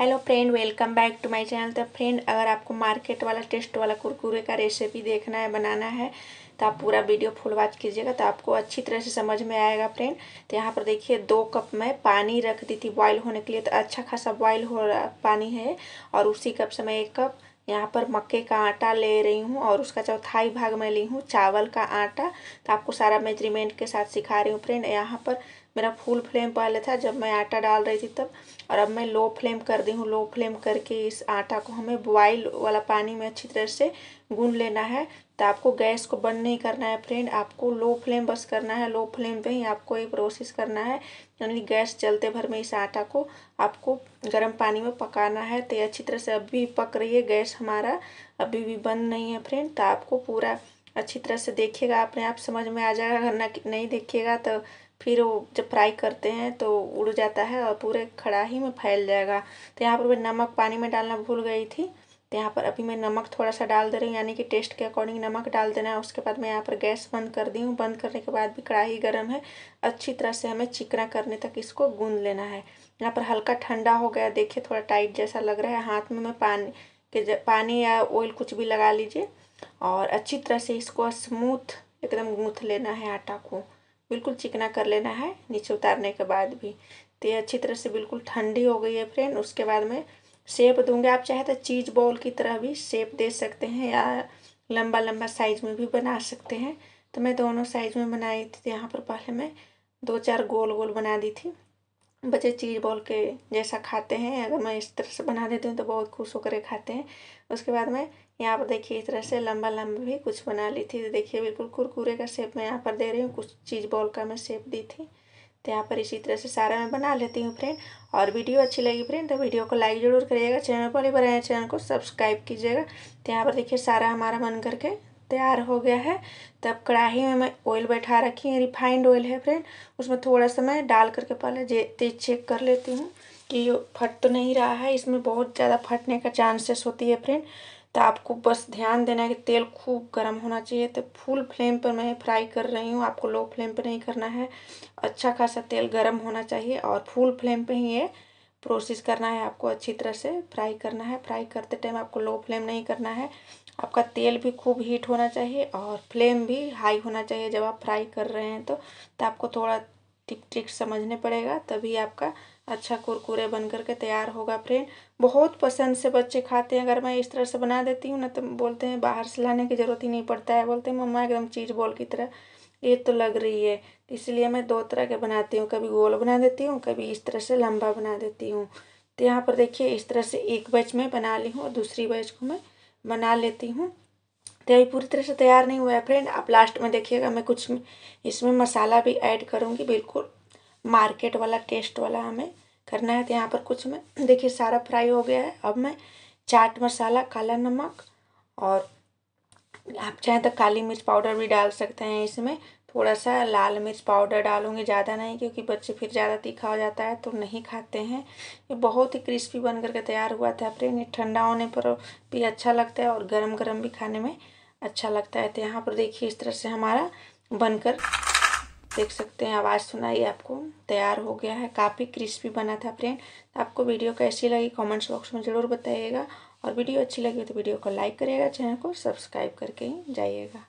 hello friend welcome back to my channel तो friend अगर आपको मार्केट वाला टेस्ट वाला कुरकुरे का रेसिपी देखना है बनाना है तो आप पूरा वीडियो फुल वॉच कीजिएगा तो आपको अच्छी तरह से समझ में आएगा फ्रेंड तो यहाँ पर देखिए दो कप में पानी रख दी थी बॉयल होने के लिए तो अच्छा खासा बॉयल हो रहा पानी है और उसी कप से मैं एक कप यहाँ पर मक्के का आटा ले रही हूँ और उसका चौथाई भाग मैं ली हूँ चावल का आटा तो आपको सारा मेजरीमेंट के साथ सिखा रही हूँ फ्रेंड यहाँ पर मेरा फुल फ्लेम पहले था जब मैं आटा डाल रही थी तब और अब मैं लो फ्लेम कर दी हूँ लो फ्लेम करके इस आटा को हमें बॉयल वाला पानी में अच्छी तरह से गून लेना है तो आपको गैस को बंद नहीं करना है फ्रेंड आपको लो फ्लेम बस करना है लो फ्लेम पे ही आपको ये प्रोसेस करना है यानी गैस चलते भर में इस आटा को आपको गर्म पानी में पकाना है तो अच्छी तरह से अभी पक रही है गैस हमारा अभी भी बंद नहीं है फ्रेंड तो आपको पूरा अच्छी तरह से देखिएगा अपने आप समझ में आ जाएगा अगर नहीं देखिएगा तो फिर वो जब फ्राई करते हैं तो उड़ जाता है और पूरे कड़ाही में फैल जाएगा तो यहाँ पर मैं नमक पानी में डालना भूल गई थी तो यहाँ पर अभी मैं नमक थोड़ा सा डाल दे रही हूँ यानी कि टेस्ट के अकॉर्डिंग नमक डाल देना है उसके बाद मैं यहाँ पर गैस बंद कर दी हूँ बंद करने के बाद भी कढ़ाई गर्म है अच्छी तरह से हमें चिकना करने तक इसको गूंद लेना है यहाँ पर हल्का ठंडा हो गया देखिए थोड़ा टाइट जैसा लग रहा है हाथ में मैं पानी के पानी या ऑयल कुछ भी लगा लीजिए और अच्छी तरह से इसको स्मूथ एकदम गूँथ लेना है आटा को बिल्कुल चिकना कर लेना है नीचे उतारने के बाद भी तो ये अच्छी तरह से बिल्कुल ठंडी हो गई है फ्रेंड उसके बाद में शेप दूंगे आप चाहे तो चीज़ बॉल की तरह भी शेप दे सकते हैं या लंबा लंबा साइज में भी बना सकते हैं तो मैं दोनों साइज में बनाई थी यहाँ पर पहले मैं दो चार गोल गोल बना दी थी बच्चे चीज़ बोल के जैसा खाते हैं अगर मैं इस तरह से बना देती हूँ तो बहुत खुश होकर खाते हैं उसके बाद में यहाँ पर देखिए इस तरह से लंबा लंबा भी कुछ बना ली थी तो देखिए बिल्कुल कुरकुरे का शेप मैं यहाँ पर दे रही हूँ कुछ चीज़ बॉल का मैं शेप दी थी तो यहाँ पर इसी तरह से सारा मैं बना लेती हूँ फ्रेंड और वीडियो अच्छी लगी फ्रेंड तो वीडियो को लाइक ज़रूर करिएगा चैनल पर ही बनाए चैनल को सब्सक्राइब कीजिएगा तो यहाँ पर देखिए सारा हमारा मन करके तैयार हो गया है तब कढ़ाई में मैं ऑयल बैठा रखी है रिफाइंड ऑयल है फ्रेंड उसमें थोड़ा सा मैं डाल करके पहले जे तेज चेक कर लेती हूँ कि फट तो नहीं रहा है इसमें बहुत ज़्यादा फटने का चांसेस होती है फ्रेंड तो आपको बस ध्यान देना है कि तेल खूब गर्म होना चाहिए तो फुल फ्लेम पर मैं फ्राई कर रही हूँ आपको लो फ्लेम पर नहीं करना है अच्छा खासा तेल गर्म होना चाहिए और फुल फ्लेम पर ही ये प्रोसेस करना है आपको अच्छी तरह से फ्राई करना है फ्राई करते टाइम आपको लो फ्लेम नहीं करना है आपका तेल भी खूब हीट होना चाहिए और फ्लेम भी हाई होना चाहिए जब आप फ्राई कर रहे हैं तो, तो आपको थोड़ा टिक टिक समझने पड़ेगा तभी आपका अच्छा कुरकुरे बन करके के तैयार होगा फ्रेंड बहुत पसंद से बच्चे खाते हैं अगर मैं इस तरह से बना देती हूँ ना तो बोलते हैं बाहर से लाने की ज़रूरत ही नहीं पड़ता है बोलते हैं मम्मा एकदम चीज़ बॉल की तरह ये तो लग रही है इसलिए मैं दो तरह के बनाती हूँ कभी गोल बना देती हूँ कभी इस तरह से लंबा बना देती हूँ तो यहाँ पर देखिए इस तरह से एक बैच में बना ली हूँ और दूसरी बैच को मैं बना लेती हूँ तो अभी पूरी तरह से तैयार नहीं हुआ है फ्रेंड आप लास्ट में देखिएगा मैं कुछ इसमें मसाला भी ऐड करूँगी बिल्कुल मार्केट वाला टेस्ट वाला हमें करना है तो यहाँ पर कुछ मैं देखिए सारा फ्राई हो गया है अब मैं चाट मसाला काला नमक और आप चाहें तो काली मिर्च पाउडर भी डाल सकते हैं इसमें थोड़ा सा लाल मिर्च पाउडर डालूंगी ज़्यादा नहीं क्योंकि बच्चे फिर ज़्यादा तीखा हो जाता है तो नहीं खाते हैं ये बहुत ही क्रिस्पी बन करके तैयार हुआ था फिर ये ठंडा होने पर भी अच्छा लगता है और गरम गरम भी खाने में अच्छा लगता है तो यहाँ पर देखिए इस तरह से हमारा बनकर देख सकते हैं आवाज़ सुनाई आपको तैयार हो गया है काफ़ी क्रिस्पी बना था फ्रेंड तो आपको वीडियो कैसी लगी कमेंट्स बॉक्स में ज़रूर बताइएगा और वीडियो अच्छी लगी तो वीडियो को लाइक करिएगा चैनल को सब्सक्राइब करके जाइएगा